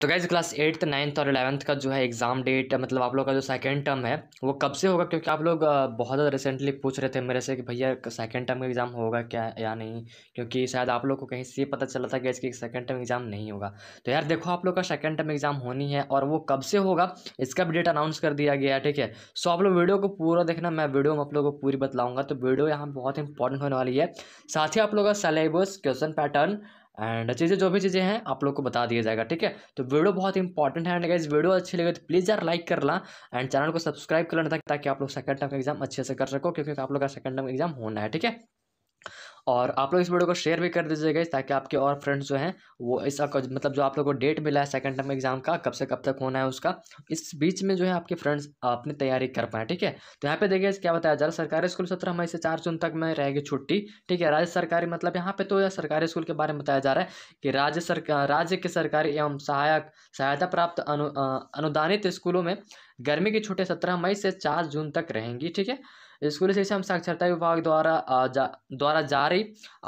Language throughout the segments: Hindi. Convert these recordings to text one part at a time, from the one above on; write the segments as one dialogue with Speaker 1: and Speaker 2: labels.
Speaker 1: तो गैज़ क्लास एट्थ नाइन्थ और इलेवंथ का जो है एग्ज़ाम डेट मतलब आप लोग का जो सेकंड टर्म है वो कब से होगा क्योंकि आप लोग बहुत ज़्यादा रिसेंटली पूछ रहे थे मेरे से कि भैया सेकेंड टर्म का एग्ज़ाम होगा क्या या नहीं क्योंकि शायद आप लोग को कहीं से पता चला था गैस कि सेकेंड टर्म एग्ज़ाम नहीं होगा तो यार देखो आप लोग का सेकेंड टर्म एग्ज़ाम होनी है और वो कब से होगा इसका भी डेट अनाउंस कर दिया गया है ठीक है सो आप लोग वीडियो को पूरा देखना मैं वीडियो में आप लोग को पूरी बतलाऊँगा तो वीडियो यहाँ बहुत इंपॉर्टेंट होने वाली है साथ ही आप लोग का सलेबस क्वेश्चन पैटर्न एंड चीज़ें जो भी चीज़ें हैं आप लोग को बता दिया जाएगा ठीक है तो वीडियो बहुत इंपॉर्टेंट है एंड गाइज वीडियो अच्छी लगे तो प्लीज़ यार लाइक कर ला एंड चैनल को सब्सक्राइब कर लेना ताकि आप लोग सेकंड टर्म का एग्जाम अच्छे से कर सको क्योंकि आप लोग का सेकंड टर्म एग्जाम होना है ठीक है और आप लोग इस वीडियो को शेयर भी कर दीजिएगा ताकि आपके और फ्रेंड्स जो हैं वो इस मतलब जो आप लोग को डेट मिला है सेकंड टर्म एग्जाम का कब से कब तक होना है उसका इस बीच में जो है आपके फ्रेंड्स अपनी तैयारी कर पाए ठीक है तो यहाँ पे देखिए क्या बताया जा रहा सरकारी स्कूल सत्रह मई से चार जून तक में रहेगी छुट्टी ठीक है राज्य सरकारी मतलब यहाँ पे तो यह सरकारी स्कूल के बारे में बताया जा रहा है कि राज्य सरकार राज्य के सरकारी एवं सहायक सहायता प्राप्त अनु, अनुदानित स्कूलों में गर्मी की छुट्टी सत्रह मई से चार जून तक रहेंगी ठीक है स्कूली शिक्षा साक्षरता विभाग द्वारा जा, द्वारा जारी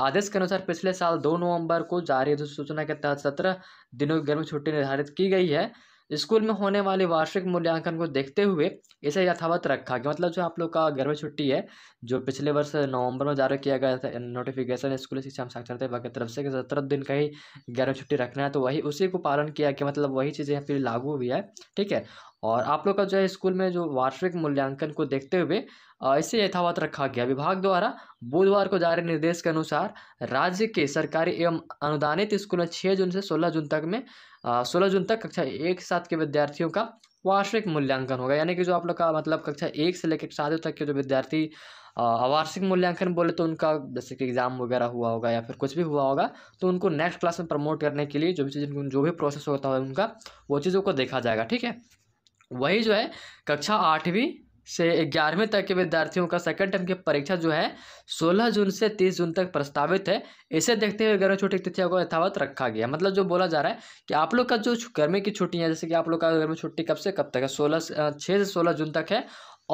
Speaker 1: आदेश के अनुसार पिछले साल दो नवंबर को जारी अधिसूचना के तहत सत्रह दिनों की गर्मी छुट्टी निर्धारित की गई है स्कूल में होने वाले वार्षिक मूल्यांकन को देखते हुए इसे यथावत रखा गया मतलब जो आप लोग का गर्मी छुट्टी है जो पिछले वर्ष नवंबर में जारी किया गया था नोटिफिकेशन स्कूली शिक्षा साक्षरता विभाग की तरफ से कि सत्रह दिन का ही गर्मी छुट्टी रखना है तो वही उसी को पालन किया गया कि मतलब वही चीज़ें फिर लागू हुई है ठीक है और आप लोग का जो है स्कूल में जो वार्षिक मूल्यांकन को देखते हुए इसे यथावत रखा गया विभाग द्वारा बुधवार को जारी निर्देश के अनुसार राज्य के सरकारी एवं अनुदानित स्कूल में छः जून से सोलह जून तक में सोलह जून तक कक्षा एक साथ के विद्यार्थियों का वार्षिक मूल्यांकन होगा यानी कि जो आप लोग का मतलब कक्षा एक से लेकर सात तक के जो विद्यार्थी वार्षिक मूल्यांकन बोले तो उनका जैसे कि एग्ज़ाम वगैरह हुआ होगा या फिर कुछ भी हुआ होगा तो उनको नेक्स्ट क्लास में प्रमोट करने के लिए जो भी चीज़ जो भी प्रोसेस होता है उनका वो चीज़ों को देखा जाएगा ठीक है वही जो है कक्षा आठवीं से ग्यारहवीं तक के विद्यार्थियों का सेकंड टर्म की परीक्षा जो है 16 जून से 30 जून तक प्रस्तावित है इसे देखते हुए गर्मी छुट्टी तिथियों को यथावत रखा गया मतलब जो बोला जा रहा है कि आप लोग का जो गर्मी की छुट्टियाँ जैसे कि आप लोग का गर्मी छुट्टी कब से कब तक है सोलह छः से सोलह जून तक है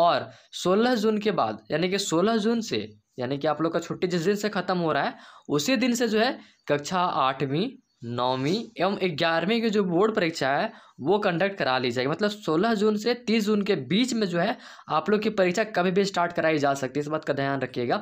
Speaker 1: और सोलह जून के बाद यानी कि सोलह जून से यानी कि आप लोग का छुट्टी जिस दिन से ख़त्म हो रहा है उसी दिन से जो है कक्षा आठवीं नौवीं एवं ग्यारहवीं की जो बोर्ड परीक्षा है वो कंडक्ट करा ली जाएगी मतलब 16 जून से 30 जून के बीच में जो है आप लोग की परीक्षा कभी भी स्टार्ट कराई जा सकती है इस बात का ध्यान रखिएगा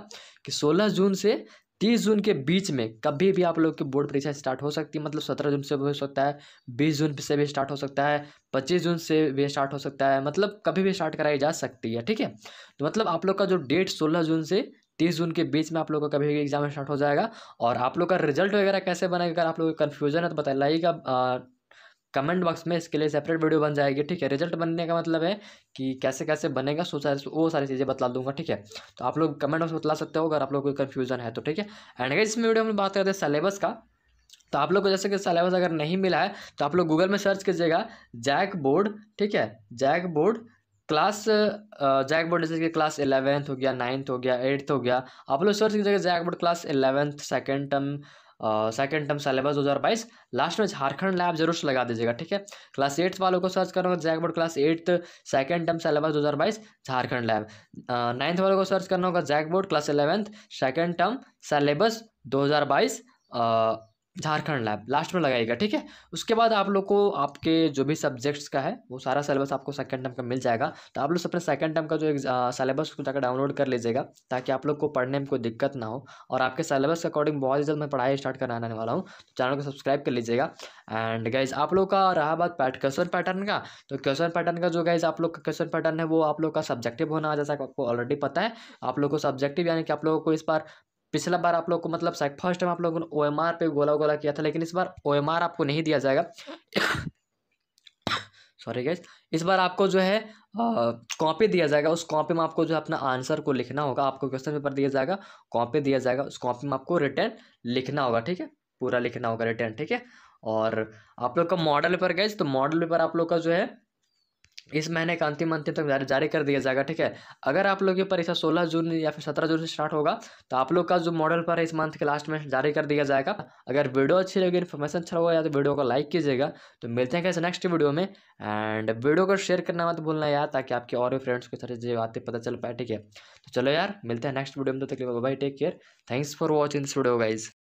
Speaker 1: कि 16 जून से 30 जून के बीच में कभी भी आप लोग की बोर्ड परीक्षा स्टार्ट हो सकती है मतलब 17 जून से भी हो सकता है 20 जून से भी स्टार्ट हो सकता है 25 जून से भी स्टार्ट हो सकता है मतलब कभी भी स्टार्ट कराई जा सकती है ठीक है तो मतलब आप लोग का जो डेट 16 जून से तीस जून के बीच में आप लोगों का कभी एग्जाम स्टार्ट हो जाएगा और आप लोग का रिजल्ट वगैरह कैसे बनेगा अगर आप लोग का कन्फ्यूजन है तो बता लाइएगा कमेंट बॉक्स में इसके लिए सेपरेट वीडियो बन जाएगी ठीक है रिजल्ट बनने का मतलब है कि कैसे कैसे बनेगा सो सारी वो सारी चीज़ें बता दूंगा ठीक है तो आप लोग कमेंट बॉक्स में बता सकते हो अगर आप लोग कोई कन्फ्यूजन है तो ठीक है एंड अगर इसमें वीडियो में बात करते हैं सिलेबस का तो आप लोग को जैसे कि सिलेबस अगर नहीं मिला है तो आप लोग गूगल में सर्च कीजिएगा जैक बोर्ड ठीक है JAC board class JAC board जैसे कि क्लास एलेवेंथ हो गया नाइन्थ हो गया एट्थ हो गया आप लोग सर्च कीजिएगा JAC board class eleventh second term second term दो हज़ार बाईस लास्ट में झारखंड लैब जरूर से लगा दीजिएगा ठीक है क्लास एट्थ वालों को सर्च करना होगा JAC board class eighth second term दो हज़ार बाईस झारखंड लैब नाइन्थ वालों को सर्च करना होगा JAC board class eleventh second term दो हज़ार बाईस झारखंड लैब लास्ट में लगाएगा ठीक है उसके बाद आप लोग को आपके जो भी सब्जेक्ट्स का है वो सारा सिलेबस आपको सेकंड टर्म का मिल जाएगा तो आप लोग अपने सेकंड टर्म का जो सिलेबस को जाकर डाउनलोड कर लीजिएगा ताकि आप लोग को पढ़ने में कोई दिक्कत ना हो और आपके सिलेबस के अकॉर्डिंग बहुत ही जल्द मैं पढ़ाई स्टार्ट कराने वाला हूँ तो चैनल को सब्सक्राइब कर लीजिएगा एंड गाइज आप लोग का रहा बात पैट क्वेश्चन पैटर्न का तो क्वेश्चन पैटर्न का जो गाइज आप लोग का क्वेश्चन पैटर्न है वो आप लोग का सब्जेक्टिव होना जैसा आपको ऑलरेडी पता है आप लोग को सब्जेक्टिव यानी कि आप लोगों को इस बार पिछला बार आप लोग को मतलब फर्स्ट टाइम आप लोगों ने ओ एम आर पे गोला गोला किया था लेकिन इस बार ओ एम आर आपको नहीं दिया जाएगा सॉरी गैस इस बार आपको जो है कॉपी दिया जाएगा उस कॉपी में आपको जो अपना आंसर को लिखना होगा आपको क्वेश्चन पेपर दिया जाएगा कॉपी दिया जाएगा उस कॉपी में आपको रिटर्न लिखना होगा ठीक है पूरा लिखना होगा रिटर्न ठीक है और आप लोग का मॉडल पेपर गैस तो मॉडल पेपर आप लोग का जो है इस महीने का अंतिम अंतिम तक जारी कर दिया जाएगा ठीक है अगर आप लोग ये परीक्षा 16 जून या फिर 17 जून से स्टार्ट होगा तो आप लोग का जो मॉडल पर है इस मंथ के लास्ट में जारी कर दिया जाएगा अगर वीडियो अच्छी लगी इन्फॉर्मेशन अच्छा होगा या तो वीडियो को लाइक कीजिएगा तो मिलते हैं कैसे नेक्स्ट वीडियो में एंड वीडियो को शेयर करना मत भूलना यार ताकि आपके और भी फ्रेंड्स को सारी चीज़ें बातें पता चल पाए ठीक है तो चलो यार मिलते हैं नेक्स्ट वीडियो में तो तकलीफ bye take care thanks for watching this video guys